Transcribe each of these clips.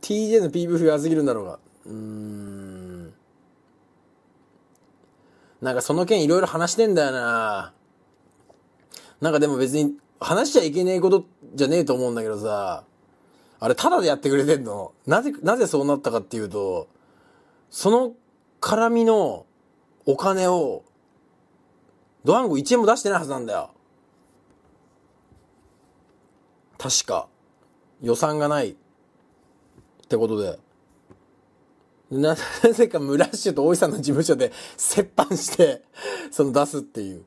TJ の PV 不安すぎるんだろうが。うん。なんかその件いろいろ話してんだよな。なんかでも別に話しちゃいけねえことじゃねえと思うんだけどさ。あれ、ただでやってくれてんのなぜ、なぜそうなったかっていうと、その絡みのお金を、ドワンゴ1円も出してないはずなんだよ。確か。予算がないってことで。な、なぜか村ラッシュと大井さんの事務所で折半して、その出すっていう。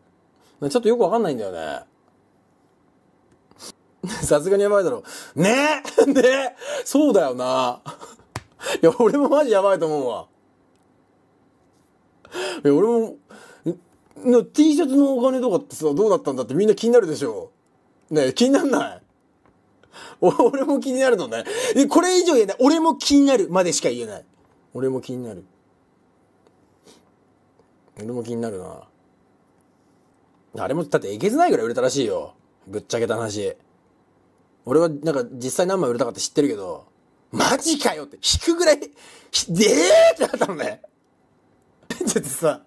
ちょっとよくわかんないんだよね。さすがにやばいだろ。ねえねそうだよな。いや、俺もマジやばいと思うわ。いや、俺も、の T シャツのお金とかってさ、どうだったんだってみんな気になるでしょ。ねえ、気になんない 俺も気になるのね。これ以上言えない。俺も気になるまでしか言えない。俺も気になる。俺も気になるな。あれも、だってえげつないぐらい売れたらしいよ。ぶっちゃけた話。俺はなんか実際何枚売れたかって知ってるけど、マジかよって引くぐらい、でぇ、ー、ってなったのね。ち ょっとさ、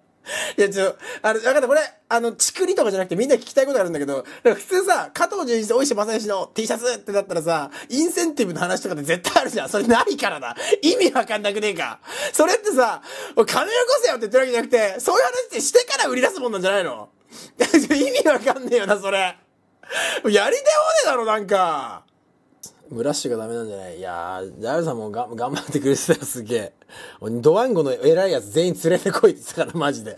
いや、ちょ、あれ、わかった、これ、あの、ちくりとかじゃなくてみんな聞きたいことあるんだけど、普通さ、加藤純一と大石正義の T シャツってなったらさ、インセンティブの話とかで絶対あるじゃん。それないからだ。意味わかんなくねえか。それってさ、金よこせよって言ってるわけじゃなくて、そういう話ってしてから売り出すもんなんじゃないの 意味わかんねえよな、それ。やり手おねだろ、なんか。ムラッシュがダメなんじゃないいやー、ジャルさんもが頑張ってくれてたらすげえ。ドワンゴの偉いやつ全員連れてこいって言ったから、マジで。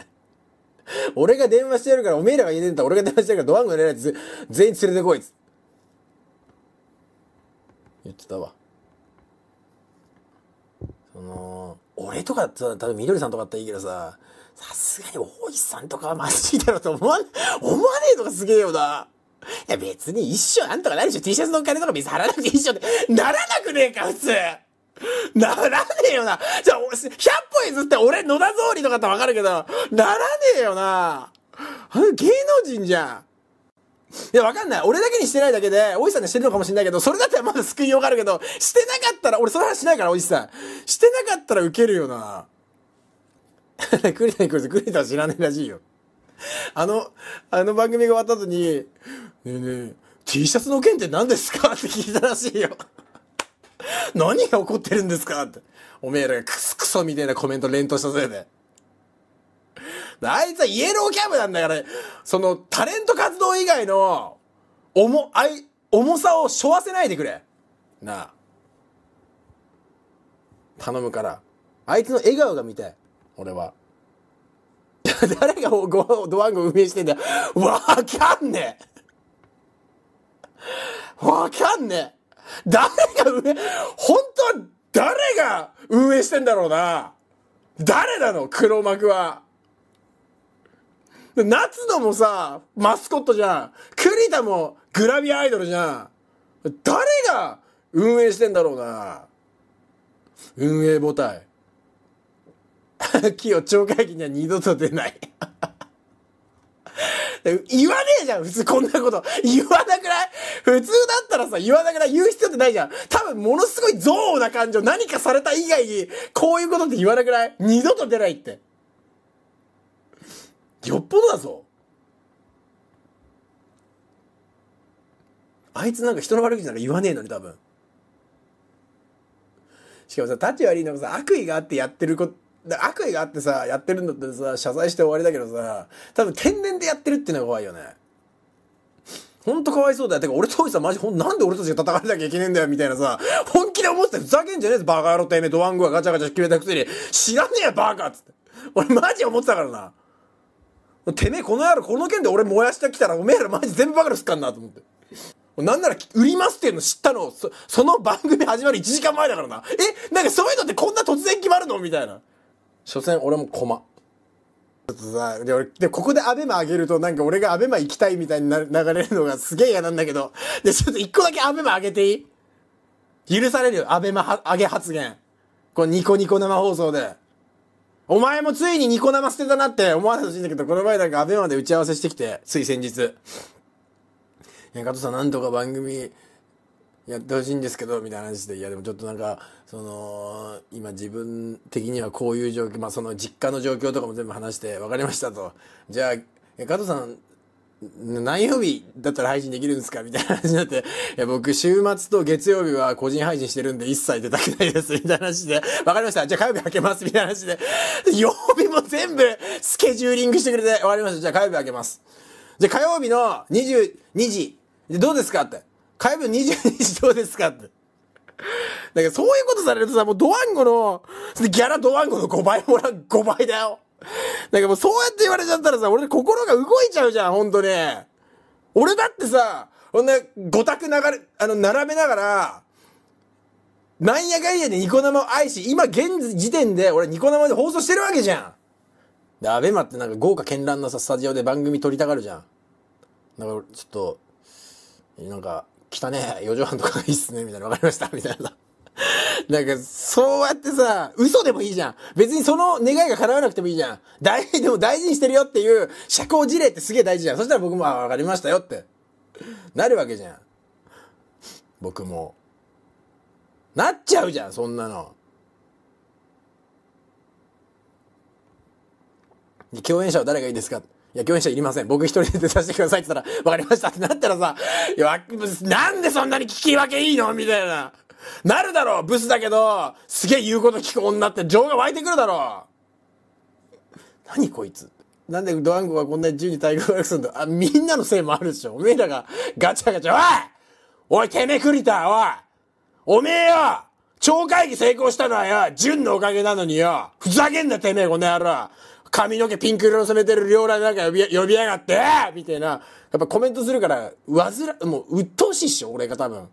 俺が電話してやるから、おめえらが言えねえんだ。俺が電話してやるから、ドワンゴの偉いやつ全員連れてこいっつ言ってたわ。その、俺とかってさ、たぶん緑さんとかだったらいいけどさ、さすがに大石さんとかはマジだろと思わ、思わねえのがすげえよな。いや別に一生なんとかなるでしょ。T シャツのお金とか水払わなくて一生で。ならなくねえか、普通。ならねえよな。じゃあ、100歩譲って俺野田通りとかってわかるけど、ならねえよな。あの芸能人じゃん。いや、わかんない。俺だけにしてないだけで、おじさんにしてるのかもしれないけど、それだったらまだ救いようがあるけど、してなかったら、俺その話しないから、おじさん。してなかったらウケるよな。栗谷君、栗田は知らねえらしいよ。あの、あの番組が終わった後に、ねえねえ、T シャツの件って何ですか って聞いたらしいよ。何が起こってるんですかって。おめえらがクスクソみたいなコメント連投したせいで。あいつはイエローキャブなんだから、そのタレント活動以外の、重、あい、重さを背負わせないでくれ。なあ。頼むから。あいつの笑顔が見たい。俺は。誰がごドワンゴ運営してんだよ。わかんねえわかんねえ誰が運営、本当は誰が運営してんだろうな誰なの黒幕は。夏野もさ、マスコットじゃん。栗田もグラビアアイドルじゃん。誰が運営してんだろうな運営母体。木を懲戒期には二度と出ない 言わねえじゃん、普通こんなこと。言わなくない普通だったらさ、言わなくない言う必要ってないじゃん。多分、ものすごい憎悪な感情、何かされた以外に、こういうことって言わなくない二度と出ないって。よっぽどだぞ。あいつなんか人の悪口なら言わねえのに、多分。しかもさ、立ち悪いのがさ、悪意があってやってること、悪意があってさ、やってるんだったらさ、謝罪して終わりだけどさ、多分天然でやってるっていうのが怖いよね。ほんとかわいそうだよ。てか俺当時さ、マジほん、なんで俺たちが戦わなきゃいけねえんだよ、みたいなさ、本気で思ってたふざけんじゃねえぞ、バカ野郎てめえ、ドワンゴがガチャガチャ決めたくせに、知らねえよ、バカつって。俺マジ思ってたからな。てめえ、この野郎、この件で俺燃やしてきたら、おめえらマジ全部バカのすっかんな、と思って。なんなら売りますっていうの知ったのそ、その番組始まる1時間前だからな。えなんかそういうのってこんな突然決まるのみたいな。所詮俺も駒。ちょっとさ、で、俺、で、ここでアベマ上げると、なんか俺がアベマ行きたいみたいにな流れるのがすげえ嫌なんだけど。で、ちょっと一個だけアベマ上げていい許されるよ、アベマ上げ発言。このニコニコ生放送で。お前もついにニコ生捨てたなって思わせてほしいんだけど、この前なんかアベマで打ち合わせしてきて、つい先日。いや、加藤さん、なんとか番組やってほしいんですけどみたいな話でいやでもちょっとなんかその今自分的にはこういう状況まあその実家の状況とかも全部話してわかりましたとじゃあ加藤さん何曜日だったら配信できるんですかみたいな話になって、いや僕、週末と月曜日は個人配信してるんで一切出たくないです、みたいな話で、わかりました。じゃあ火曜日開けます、みたいな話で、曜日も全部スケジューリングしてくれて、わかりました。じゃあ火曜日開けます。じゃあ火曜日の22時、でどうですかって。火曜日の22時どうですかって。だけどそういうことされるとさ、もうドワンゴの、ギャラドワンゴの5倍もらう、5倍だよ。だけどもうそうやって言われちゃったらさ、俺心が動いちゃうじゃん、ほんとに。俺だってさ、ほんで、5択流れ、あの、並べながら、なんやかんやでニコ生を愛し、今現時点で俺ニコ生で放送してるわけじゃん。で、アベマってなんか豪華絢爛なさ、スタジオで番組撮りたがるじゃん。だから、ちょっと、なんか、来たね、4畳半とかいいっすね、みたいな、わかりました、みたいな。なんか、そうやってさ、嘘でもいいじゃん。別にその願いが叶わなくてもいいじゃん。大、でも大事にしてるよっていう社交事例ってすげえ大事じゃん。そしたら僕も、あ、わかりましたよって。なるわけじゃん。僕も。なっちゃうじゃん、そんなの。共演者は誰がいいですかや、共演者いりません。僕一人で出させてくださいって言ったら、わかりましたってなったらさ、いや、なんでそんなに聞き分けいいのみたいな。なるだろうブスだけど、すげえ言うこと聞く女って情が湧いてくるだろう何こいつなんでドワンゴがこんなに自由に対抗悪くするんだあ、みんなのせいもあるでしょおめえらがガチャガチャ、おいおい、てめえリター、おいおめえよ超会議成功したのはよ、純のおかげなのによふざけんなてめえ、この野郎髪の毛ピンク色染めてる両来なんか呼び呼びやがってみたいな、やっぱコメントするから、わずら、もう、鬱陶しいっしょ、俺が多分。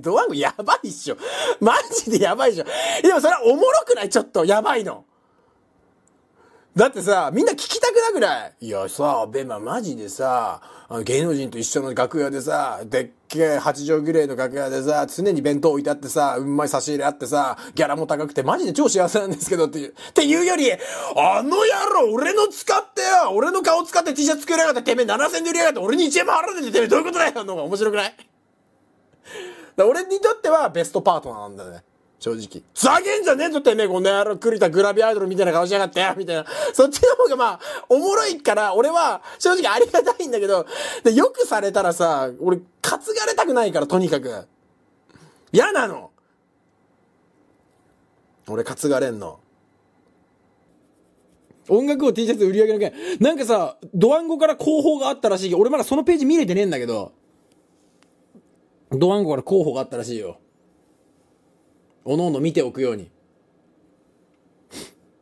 ドワンゴやばいっしょ。マジでやばいっしょ。でもそれはおもろくないちょっと、やばいの。だってさ、みんな聞きたくなくないいやさ、ベママジでさ、芸能人と一緒の楽屋でさ、でっ八畳ぐらいの楽屋でさ、常に弁当置いてあってさ、うまい差し入れあってさ、ギャラも高くてマジで超幸せなんですけどっていう。っていうより、あの野郎、俺の使ってよ俺の顔使って T シャツ作りやがって、てめえ7000で売りやがって、俺に1円も払ってて、てめえどういうことだよのが面白くない俺にとってはベストパートナーなんだよね。正直。ざけんじゃねえぞ、てめえ、この野郎、るたグラビアアイドルみたいな顔しやがって、みたいな。そっちの方がまあ、おもろいから、俺は、正直ありがたいんだけど、で、よくされたらさ、俺、担がれたくないから、とにかく。嫌なの俺、担がれんの。音楽を T シャツ売り上げの件。なんかさ、ドワンゴから広報があったらしい俺まだそのページ見れてねえんだけど。ドワンゴから広報があったらしいよ。おのおの見ておくように。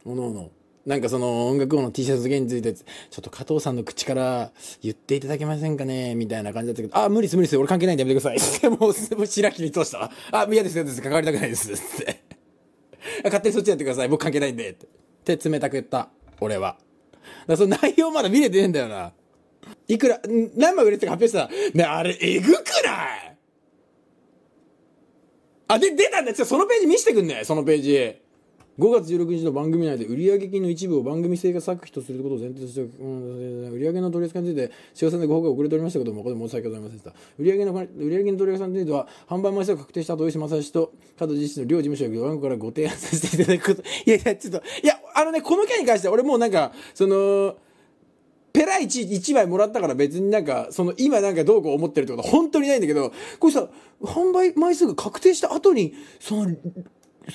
おのおの。なんかその音楽王の T シャツ芸について、ちょっと加藤さんの口から言っていただけませんかねみたいな感じだったけど、あ、無理です無理です俺関係ないんでやめてください。もう、白切り通したわ。あ、嫌です嫌です関わりたくないです。って。勝手にそっちやってください。僕関係ないんで。って冷たく言った。俺は。だその内容まだ見れてねえんだよな。いくら、何枚売れてたか発表したら、ね、あれ、えぐくないあ、で、出たんだよ。そのページ見せてくんね。そのページ。5月16日の番組内で売上金の一部を番組制が作費とすることを前提として、うん、売上の取り扱いについて、塩さんでご報告遅れておりましたけども、これ申し訳ございませんでした。売上の、売上の取り扱いについては、販売枚数が確定した後、石正しと、加藤自身の両事務所や業からご提案させていただくこと。いやいや、ちょっと、いや、あのね、この件に関して俺もうなんか、その、ペラ1、1枚もらったから別になんか、その今なんかどうこう思ってるってことは本当にないんだけど、これさ、販売枚数が確定した後に、その、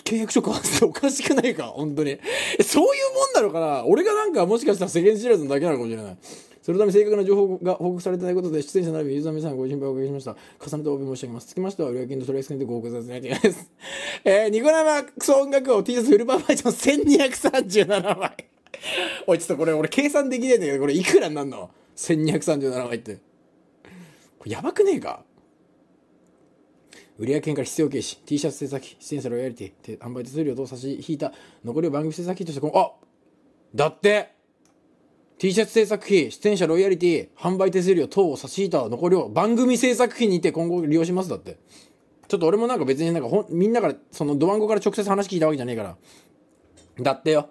契約書交わすおかしくないか本当に。そういうもんなのかな俺がなんかもしかしたら世間知らずのだけなのかもしれない。そのため正確な情報が報告されてないことで、出演者並びユーザー皆さんご心配をおかけしました。重ねてお詫び申し上げます。つきましては、料金と取り扱いでご報告させていたいきます。えー、ニコ生クソ音楽を T シャツフルバーバージョン1237枚。おいちょっとこれ俺計算できないんだけどこれいくらになんの ?1237 入ってこれやばくねえか売上券から必要経費 T シャツ制作費出演者ロイヤリティ販売手数料と差し引いた残りを番組制作費としてこのあだって T シャツ制作費、出演者ロイヤリティ、販売手数料等を差し引いた残りを番組制作費にて今後利用しますだって。ちょっと俺もなんか別になんかほみんなから、そのドワンゴから直接話聞いたわけじゃねえから。だってよ。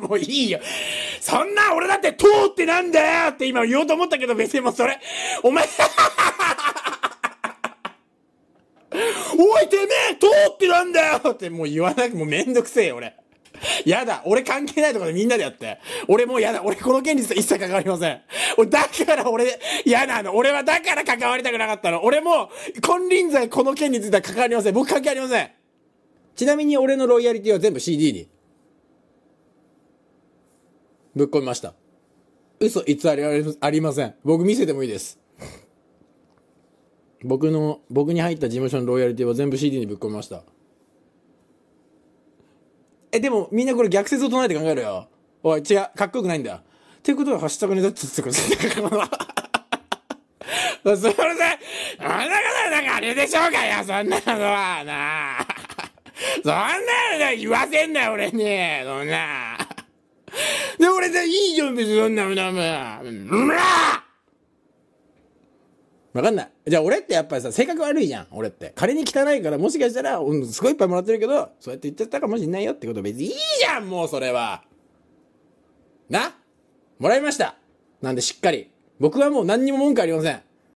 もういいよ。そんな俺だって通ってなんだよって今言おうと思ったけど別にもうそれ、お前 おいてめえ通ってなんだよってもう言わなくもうめんどくせえよ俺。やだ。俺関係ないとこでみんなでやって。俺もうやだ。俺この件に一切関わりません。だから俺、嫌なの。俺はだから関わりたくなかったの。俺も、金輪際この件については関わりません。僕関係ありません。ちなみに俺のロイヤリティは全部 CD にぶっ込みました。嘘偽りありません。僕見せてもいいです。僕の、僕に入った事務所のロイヤリティは全部 CD にぶっ込みました。え、でもみんなこれ逆説を唱えて考えるよ。おい、違う、かっこよくないんだ。っていうことは、ハッシュタグにタってつってく すさそれで、そんなことなんかあれでしょうかよ、そんなのは、なあ。そんなの言わせんなよ、俺に。そんな。れでいいじゃん、別にそんな、な、うらわかんない。じゃあ俺ってやっぱりさ、性格悪いじゃん、俺って。仮に汚いから、もしかしたら、すごいいっぱいもらってるけど、そうやって言っちゃったかもしんないよってこと別にいいじゃん、もうそれは。なもらいました。なんでしっかり。僕はもう何にも文句ありません。